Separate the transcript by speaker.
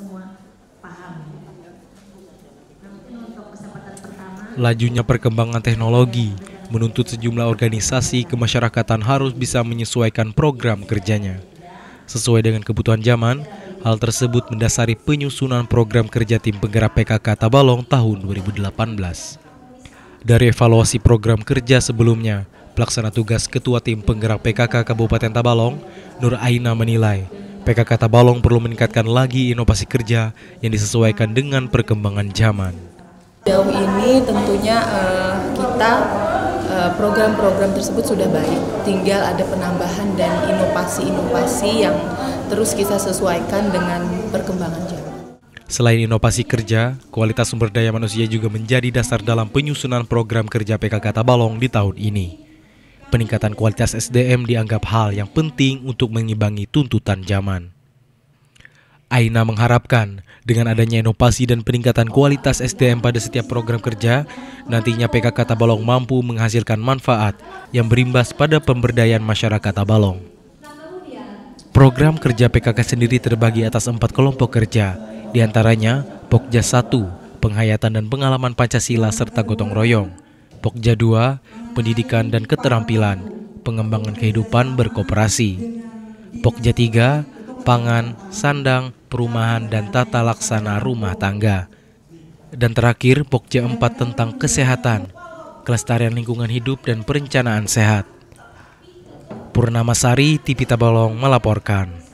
Speaker 1: semua paham. Lajunya perkembangan teknologi menuntut sejumlah organisasi kemasyarakatan harus bisa menyesuaikan program kerjanya. Sesuai dengan kebutuhan zaman, hal tersebut mendasari penyusunan program kerja tim penggerak PKK Tabalong tahun 2018. Dari evaluasi program kerja sebelumnya, pelaksana tugas Ketua Tim Penggerak PKK Kabupaten Tabalong, Nur Aina menilai PKK Tabalong perlu meningkatkan lagi inovasi kerja yang disesuaikan dengan perkembangan zaman.
Speaker 2: Jauh ini tentunya uh, kita eh, program-program tersebut sudah baik, tinggal ada penambahan dan inovasi-inovasi yang terus kita sesuaikan dengan perkembangan zaman.
Speaker 1: Selain inovasi kerja, kualitas sumber daya manusia juga menjadi dasar dalam penyusunan program kerja PKK Tabalong di tahun ini peningkatan kualitas SDM dianggap hal yang penting untuk mengimbangi tuntutan zaman. Aina mengharapkan dengan adanya inovasi dan peningkatan kualitas SDM pada setiap program kerja, nantinya PKK Tabalong mampu menghasilkan manfaat yang berimbas pada pemberdayaan masyarakat Tabalong. Program kerja PKK sendiri terbagi atas empat kelompok kerja, diantaranya Pokja 1, penghayatan dan pengalaman Pancasila serta gotong royong, Pokja 2, pendidikan dan keterampilan, pengembangan kehidupan berkooperasi. Pokja 3, pangan, sandang, perumahan, dan tata laksana rumah tangga. Dan terakhir, Pokja 4 tentang kesehatan, kelestarian lingkungan hidup, dan perencanaan sehat. Purnama Sari, Tipita Bolong melaporkan.